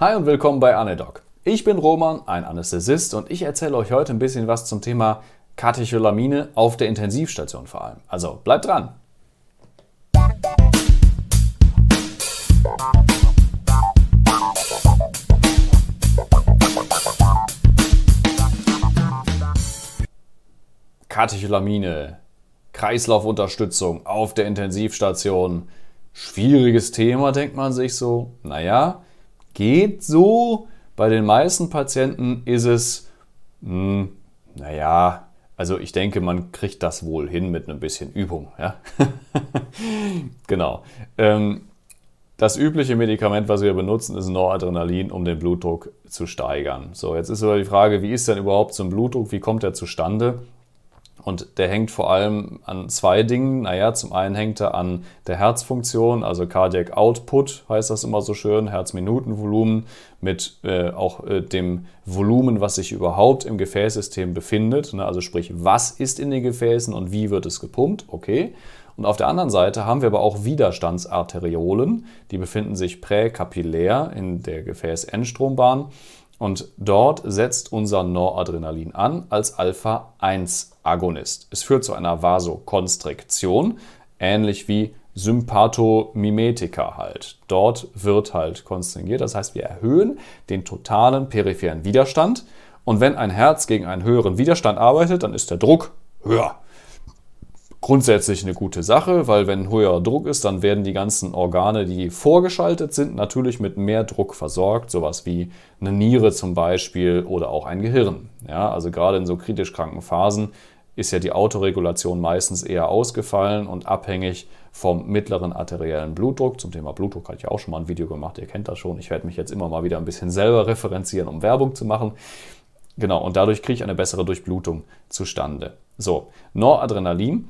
Hi und willkommen bei Anedoc. Ich bin Roman, ein Anästhesist und ich erzähle euch heute ein bisschen was zum Thema Katecholamine auf der Intensivstation vor allem. Also bleibt dran! Katecholamine, Kreislaufunterstützung auf der Intensivstation. Schwieriges Thema, denkt man sich so. Naja, geht so. Bei den meisten Patienten ist es, mh, hm, naja, also ich denke, man kriegt das wohl hin mit ein bisschen Übung. Ja? genau. Ähm, das übliche Medikament, was wir benutzen, ist Noradrenalin, um den Blutdruck zu steigern. So, jetzt ist aber die Frage, wie ist denn überhaupt so ein Blutdruck? Wie kommt er zustande? Und der hängt vor allem an zwei Dingen. Naja, zum einen hängt er an der Herzfunktion, also Cardiac Output heißt das immer so schön, Herzminutenvolumen mit äh, auch äh, dem Volumen, was sich überhaupt im Gefäßsystem befindet. Ne? Also sprich, was ist in den Gefäßen und wie wird es gepumpt? Okay. Und auf der anderen Seite haben wir aber auch Widerstandsarteriolen, die befinden sich präkapillär in der Gefäßendstrombahn und dort setzt unser Noradrenalin an als Alpha-1-Agonist. Es führt zu einer Vasokonstriktion, ähnlich wie Sympathomimetika halt. Dort wird halt konstringiert, das heißt, wir erhöhen den totalen peripheren Widerstand. Und wenn ein Herz gegen einen höheren Widerstand arbeitet, dann ist der Druck höher grundsätzlich eine gute Sache, weil wenn höherer Druck ist, dann werden die ganzen Organe, die vorgeschaltet sind, natürlich mit mehr Druck versorgt, sowas wie eine Niere zum Beispiel oder auch ein Gehirn. Ja, also gerade in so kritisch kranken Phasen ist ja die Autoregulation meistens eher ausgefallen und abhängig vom mittleren arteriellen Blutdruck. Zum Thema Blutdruck hatte ich auch schon mal ein Video gemacht, ihr kennt das schon. Ich werde mich jetzt immer mal wieder ein bisschen selber referenzieren, um Werbung zu machen. Genau, und dadurch kriege ich eine bessere Durchblutung zustande. So, Noradrenalin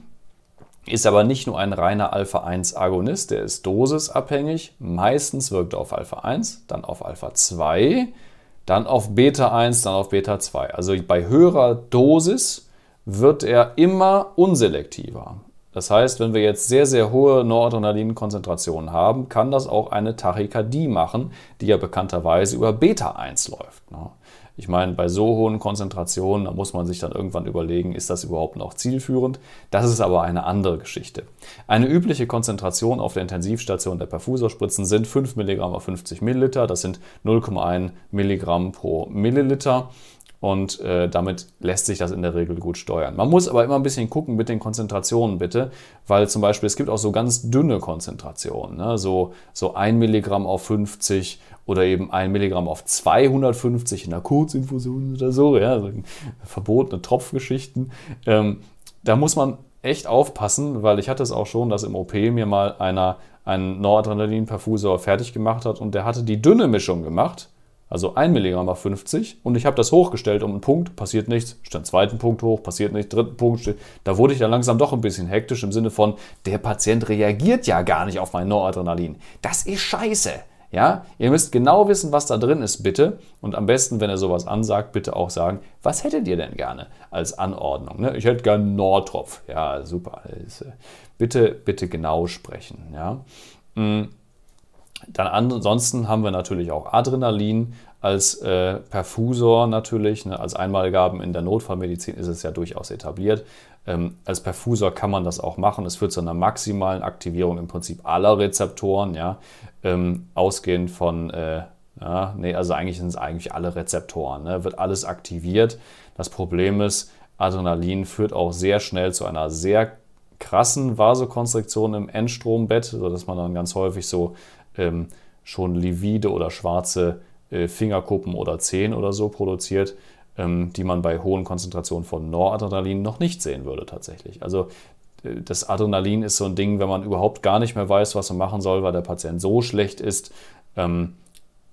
ist aber nicht nur ein reiner Alpha-1-Agonist, der ist dosisabhängig. Meistens wirkt er auf Alpha-1, dann auf Alpha-2, dann auf Beta-1, dann auf Beta-2. Also bei höherer Dosis wird er immer unselektiver. Das heißt, wenn wir jetzt sehr, sehr hohe Noradrenalin-Konzentrationen haben, kann das auch eine Tachykardie machen, die ja bekannterweise über Beta 1 läuft. Ne? Ich meine, bei so hohen Konzentrationen, da muss man sich dann irgendwann überlegen, ist das überhaupt noch zielführend? Das ist aber eine andere Geschichte. Eine übliche Konzentration auf der Intensivstation der Perfusorspritzen sind 5 mg auf 50 ml, das sind 0,1 mg pro Milliliter und äh, damit lässt sich das in der Regel gut steuern. Man muss aber immer ein bisschen gucken mit den Konzentrationen bitte, weil zum Beispiel es gibt auch so ganz dünne Konzentrationen, ne? so, so 1 Milligramm auf 50 oder eben 1 Milligramm auf 250 in einer Kurzinfusion oder so, ja, so verbotene Tropfgeschichten. Ähm, da muss man echt aufpassen, weil ich hatte es auch schon, dass im OP mir mal einer einen Noradrenalin-Perfusor fertig gemacht hat und der hatte die dünne Mischung gemacht also 1 Milligramm war 50 und ich habe das hochgestellt um einen Punkt, passiert nichts, stand zweiten Punkt hoch, passiert nichts, dritten Punkt, da wurde ich dann langsam doch ein bisschen hektisch im Sinne von, der Patient reagiert ja gar nicht auf mein Noradrenalin. Das ist scheiße. Ja, ihr müsst genau wissen, was da drin ist, bitte. Und am besten, wenn er sowas ansagt, bitte auch sagen, was hättet ihr denn gerne als Anordnung? Ne? Ich hätte gerne Nordtropf. Ja, super. Äh, bitte, bitte genau sprechen. Ja. Mm. Dann ansonsten haben wir natürlich auch Adrenalin als äh, Perfusor natürlich, ne, als Einmalgaben in der Notfallmedizin ist es ja durchaus etabliert. Ähm, als Perfusor kann man das auch machen. Es führt zu einer maximalen Aktivierung im Prinzip aller Rezeptoren, ja, ähm, ausgehend von, äh, ja, nee, also eigentlich sind es eigentlich alle Rezeptoren, ne, wird alles aktiviert. Das Problem ist, Adrenalin führt auch sehr schnell zu einer sehr krassen Vasokonstriktionen im Endstrombett, sodass man dann ganz häufig so ähm, schon livide oder schwarze äh, Fingerkuppen oder Zehen oder so produziert, ähm, die man bei hohen Konzentrationen von Noradrenalin noch nicht sehen würde tatsächlich. Also äh, das Adrenalin ist so ein Ding, wenn man überhaupt gar nicht mehr weiß, was man machen soll, weil der Patient so schlecht ist, ähm,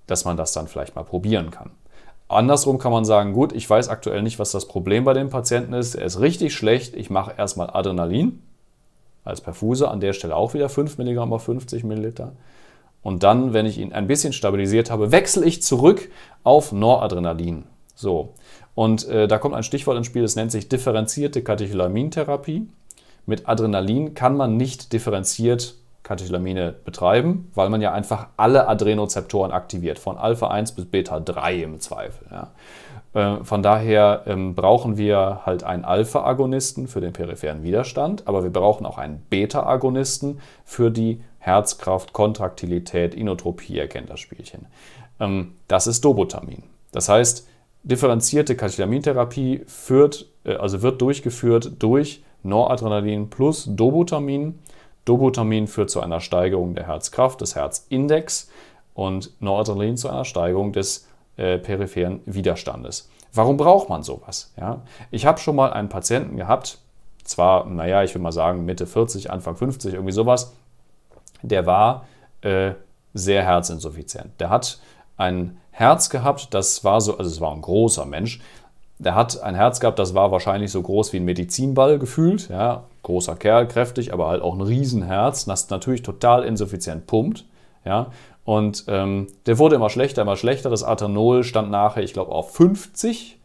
dass man das dann vielleicht mal probieren kann. Andersrum kann man sagen, gut, ich weiß aktuell nicht, was das Problem bei dem Patienten ist. Er ist richtig schlecht, ich mache erstmal Adrenalin als Perfuse. An der Stelle auch wieder 5 Milligramm auf 50 Milliliter. Und dann, wenn ich ihn ein bisschen stabilisiert habe, wechsle ich zurück auf Noradrenalin. So. Und äh, da kommt ein Stichwort ins Spiel, das nennt sich differenzierte Katecholamientherapie. Mit Adrenalin kann man nicht differenziert Katecholamine betreiben, weil man ja einfach alle Adrenozeptoren aktiviert, von Alpha 1 bis Beta 3 im Zweifel. Ja. Äh, von daher ähm, brauchen wir halt einen Alpha-Agonisten für den peripheren Widerstand, aber wir brauchen auch einen Beta-Agonisten für die Herzkraft, Kontraktilität, Inotropie, erkennt das Spielchen. Ähm, das ist Dobutamin. Das heißt, differenzierte Katecholamintherapie führt, äh, also wird durchgeführt durch Noradrenalin plus Dobutamin. Dobutamin führt zu einer Steigerung der Herzkraft, des Herzindex und Noradrenalin zu einer Steigerung des äh, peripheren Widerstandes. Warum braucht man sowas? Ja? Ich habe schon mal einen Patienten gehabt, zwar, naja, ich will mal sagen Mitte 40, Anfang 50, irgendwie sowas, der war äh, sehr herzinsuffizient. Der hat ein Herz gehabt, das war so, also es war ein großer Mensch, der hat ein Herz gehabt, das war wahrscheinlich so groß wie ein Medizinball gefühlt. Ja, großer Kerl, kräftig, aber halt auch ein Riesenherz, das natürlich total insuffizient pumpt. Ja, und ähm, der wurde immer schlechter, immer schlechter. Das Athanol stand nachher, ich glaube, auf 50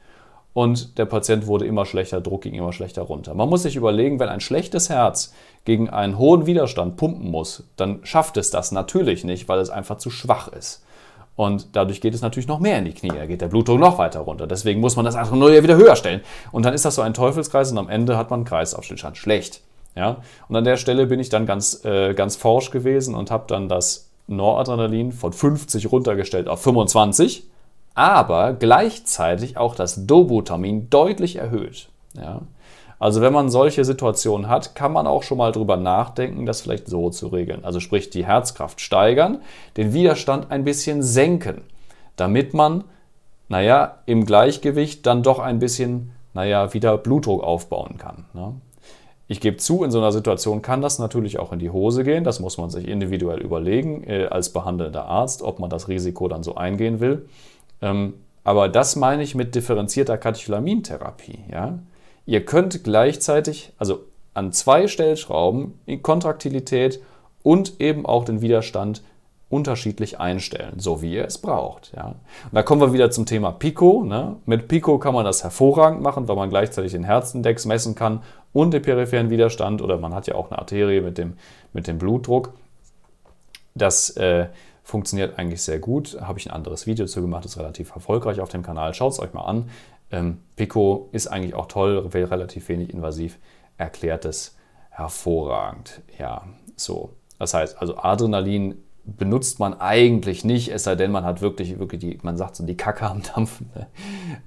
und der Patient wurde immer schlechter, Druck ging immer schlechter runter. Man muss sich überlegen, wenn ein schlechtes Herz gegen einen hohen Widerstand pumpen muss, dann schafft es das natürlich nicht, weil es einfach zu schwach ist. Und dadurch geht es natürlich noch mehr in die Knie, da geht der Blutdruck noch weiter runter. Deswegen muss man das Athanol ja wieder höher stellen. Und dann ist das so ein Teufelskreis und am Ende hat man einen Kreislaufstillstand. Schlecht. Ja? Und an der Stelle bin ich dann ganz, äh, ganz forsch gewesen und habe dann das Noradrenalin von 50 runtergestellt auf 25, aber gleichzeitig auch das Dobutamin deutlich erhöht. Ja? Also wenn man solche Situationen hat, kann man auch schon mal drüber nachdenken, das vielleicht so zu regeln. Also sprich die Herzkraft steigern, den Widerstand ein bisschen senken, damit man, naja, im Gleichgewicht dann doch ein bisschen, naja, wieder Blutdruck aufbauen kann. Ne? Ich gebe zu, in so einer Situation kann das natürlich auch in die Hose gehen. Das muss man sich individuell überlegen äh, als behandelnder Arzt, ob man das Risiko dann so eingehen will. Ähm, aber das meine ich mit differenzierter Katecholamin-Therapie. Ja? Ihr könnt gleichzeitig, also an zwei Stellschrauben, Kontraktilität und eben auch den Widerstand unterschiedlich einstellen, so wie ihr es braucht. Ja. Und da kommen wir wieder zum Thema Pico. Ne? Mit Pico kann man das hervorragend machen, weil man gleichzeitig den Herzindex messen kann und den peripheren Widerstand oder man hat ja auch eine Arterie mit dem, mit dem Blutdruck. Das äh, funktioniert eigentlich sehr gut. Habe ich ein anderes Video zu gemacht, ist relativ erfolgreich auf dem Kanal. Schaut es euch mal an. Ähm, Pico ist eigentlich auch toll, relativ wenig invasiv, erklärt es hervorragend. Ja, so. Das heißt, also Adrenalin benutzt man eigentlich nicht, es sei denn, man hat wirklich, wirklich die, man sagt so, die Kacke am Dampfen. Ne?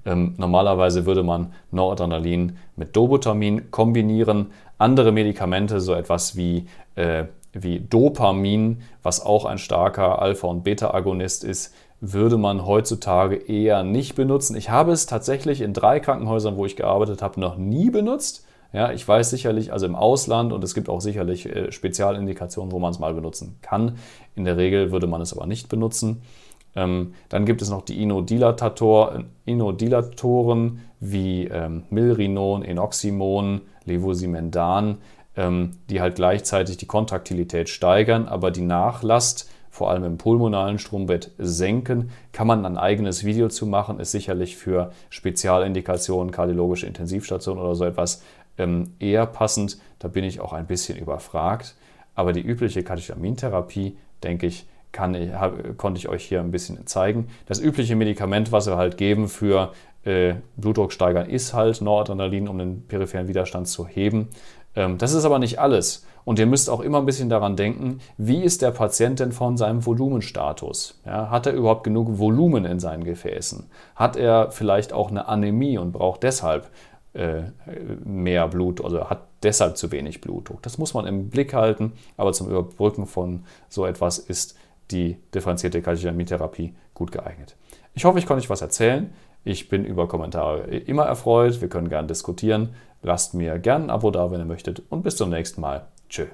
Ähm, normalerweise würde man Noradrenalin mit Dobutamin kombinieren. Andere Medikamente, so etwas wie, äh, wie Dopamin, was auch ein starker Alpha- und Beta-Agonist ist, würde man heutzutage eher nicht benutzen. Ich habe es tatsächlich in drei Krankenhäusern, wo ich gearbeitet habe, noch nie benutzt. Ja, ich weiß sicherlich, also im Ausland und es gibt auch sicherlich äh, Spezialindikationen, wo man es mal benutzen kann. In der Regel würde man es aber nicht benutzen. Ähm, dann gibt es noch die Inodilator, äh, Inodilatoren wie ähm, Milrinon, Enoximon, Levosimendan, ähm, die halt gleichzeitig die Kontraktilität steigern, aber die Nachlast vor allem im pulmonalen Strombett senken. Kann man ein eigenes Video zu machen, ist sicherlich für Spezialindikationen, kardiologische Intensivstationen oder so etwas ähm, eher passend. Da bin ich auch ein bisschen überfragt. Aber die übliche Katechamintherapie, denke ich, ich, hab, konnte ich euch hier ein bisschen zeigen. Das übliche Medikament, was wir halt geben für äh, Blutdruck steigern, ist halt Noradrenalin, um den peripheren Widerstand zu heben. Ähm, das ist aber nicht alles. Und ihr müsst auch immer ein bisschen daran denken, wie ist der Patient denn von seinem Volumenstatus? Ja, hat er überhaupt genug Volumen in seinen Gefäßen? Hat er vielleicht auch eine Anämie und braucht deshalb äh, mehr Blut oder also hat deshalb zu wenig Blutdruck. Das muss man im Blick halten, aber zum Überbrücken von so etwas ist die differenzierte Kalziamintherapie gut geeignet. Ich hoffe, ich konnte euch was erzählen. Ich bin über Kommentare immer erfreut. Wir können gerne diskutieren. Lasst mir gerne ein Abo da, wenn ihr möchtet. Und bis zum nächsten Mal. Tschö.